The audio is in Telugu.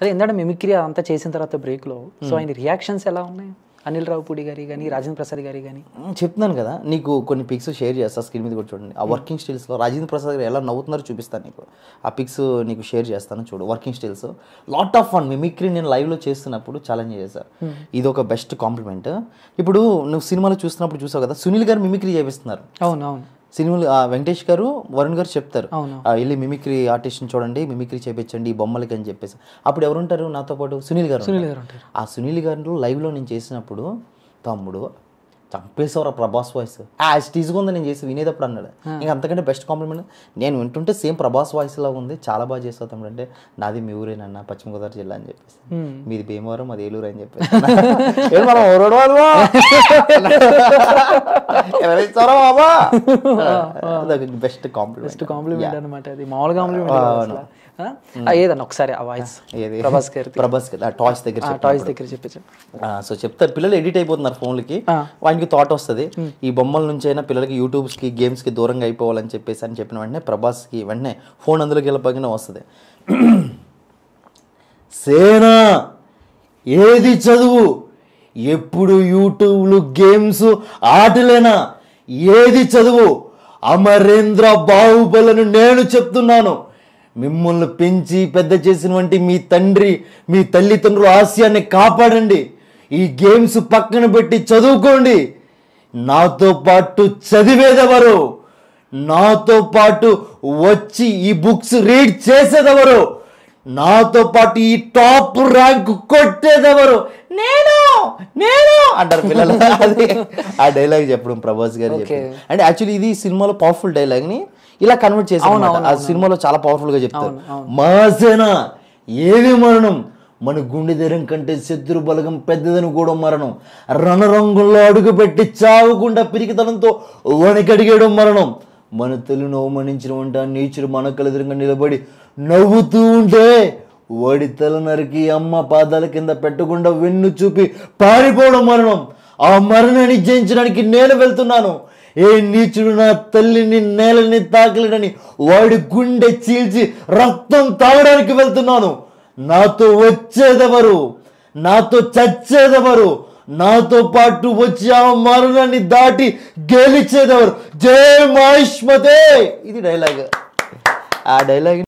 అదే ఇందాక మిమిక్రీ అంతా చేసిన తర్వాత బ్రేక్లో సో ఆయన రియాక్షన్స్ ఎలా ఉన్నాయి అనిల్ రావుపూడి గారి కానీ రాజేంద్ర ప్రసాద్ గారి కానీ చెప్తున్నాను కదా నీకు కొన్ని పిక్స్ షేర్ చేస్తా స్క్రీన్ మీద కూడా చూడండి ఆ వర్కింగ్ స్టైల్స్లో రాజేంద్ర ప్రసాద్ గారు ఎలా నవ్వుతున్నారో చూపిస్తాను నీకు ఆ పిక్స్ నీకు షేర్ చేస్తాను చూడు working stills lot of fun mimicry నేను లైవ్లో చేస్తున్నప్పుడు ఛాలెంజ్ చేశారు ఇది ఒక బెస్ట్ కాంప్లిమెంట్ ఇప్పుడు నువ్వు సినిమాలో చూస్తున్నప్పుడు చూసావు కదా సునీల్ గారు మిమిక్రీ చేపిస్తున్నారు అవునవును సినిమాలు వెంకటేష్ గారు వరుణ్ గారు చెప్తారు వెళ్ళి మిమిక్రీ ఆర్టిస్ట్ని చూడండి మిమిక్రీ చేపించండి బొమ్మలకి అని చెప్పేసి అప్పుడు ఎవరుంటారు నాతో పాటు సునీల్ గారు సునీల్ గారు ఆ సునీల్ గారు లైవ్లో నేను చేసినప్పుడు తమ్ముడు చంపేసేవరా ప్రభాస్ వాయిస్ యాజ్ టీజ్గా ఉంది నేను చేసి వినేటప్పుడు అన్నాడు ఇంకా అంతకంటే బెస్ట్ కాంప్లిమెంట్ నేను వింటుంటే సేమ్ ప్రభాస్ వాయిస్ లాగా ఉంది చాలా బాగా చేస్తావు తమ్ముడు అంటే నాది మీ ఊరేనన్న పశ్చిమ గోదావరి జిల్లా అని చెప్పేసి మీది భీమవరం అది ఏలూరు అని చెప్పేసి మనం బెస్ట్ కాంప్లిమెంట్ కాంప్లిమెంట్ అనమాట అది కాంప్లిమెంట్ ఏదన్నా ఒకసారి ఆ వాయిస్ ప్రభాస్ గారి ప్రభాస్ గారి టాయ్స్ దగ్గర టాయ్స్ దగ్గర చెప్పేసి సో చెప్తారు పిల్లలు ఎడిట్ అయిపోతున్నారు ఫోన్లకి వాళ్ళు మైండ్కి థాట్ వస్తుంది ఈ బొమ్మల నుంచి అయినా పిల్లలకి యూట్యూబ్స్కి గేమ్స్కి దూరంగా అయిపోవాలని చెప్పేసి అని చెప్పిన వెంటనే ప్రభాస్కి వెంటనే ఫోన్ అందులోకి గెలపగానే వస్తుంది సేనా ఏది చదువు ఎప్పుడు యూట్యూబ్లు గేమ్స్ ఆటలేనా ఏది చదువు అమరేంద్ర బాహుబలను నేను చెప్తున్నాను మిమ్మల్ని పెంచి పెద్ద చేసినటువంటి మీ తండ్రి మీ తల్లిదండ్రుల ఆశయాన్ని కాపాడండి ఈ గేమ్స్ పక్కన పెట్టి చదువుకోండి నాతో పాటు చదివేదెవరు నాతో పాటు వచ్చి ఈ బుక్స్ రీడ్ చేసేదెవరు నాతో పాటు ఈ టాప్ ర్యాంక్ కొట్టేదెవరు నేను నేను అంటారు పిల్లలు అది ఆ డైలాగ్ చెప్పడం ప్రభాస్ గారు అండ్ యాక్చువల్లీ ఇది సినిమాలో పవర్ఫుల్ డైలాగ్ని ఇలా కన్వర్ట్ చేసి ఆ సినిమాలో చాలా పవర్ఫుల్గా చెప్తారు మాసేనా ఏది మరణం మన గుండె ధైర్యం కంటే శత్రు బలగం పెద్దదని కూడా మరణం రణరంగంలో అడుగుపెట్టి చావకుండా పిరికితనంతో వణికడిగేయడం మరణం మన తెలుగును అవమానించిన వంట నీచుడు మన కలెదురుగా నిలబడి నవ్వుతూ ఉంటే వాడి తల నరికి అమ్మ పాదాల కింద పెట్టకుండా వెన్ను చూపి పారిపోవడం మరణం ఆ మరణాన్ని జయించడానికి నేను వెళ్తున్నాను ఏ నీచుడు నా తల్లిని నేలని తాకలేడని వాడి గుండె చీల్చి రక్తం తాగడానికి వెళ్తున్నాను నాతో వచ్చేదెవరు నాతో చచ్చేదెవరు నాతో పాటు వచ్చి ఆ మరణాన్ని దాటి గెలిచేదెవరు జయ మాయుష్మతే ఇది డైలాగ్ ఆ డైలాగ్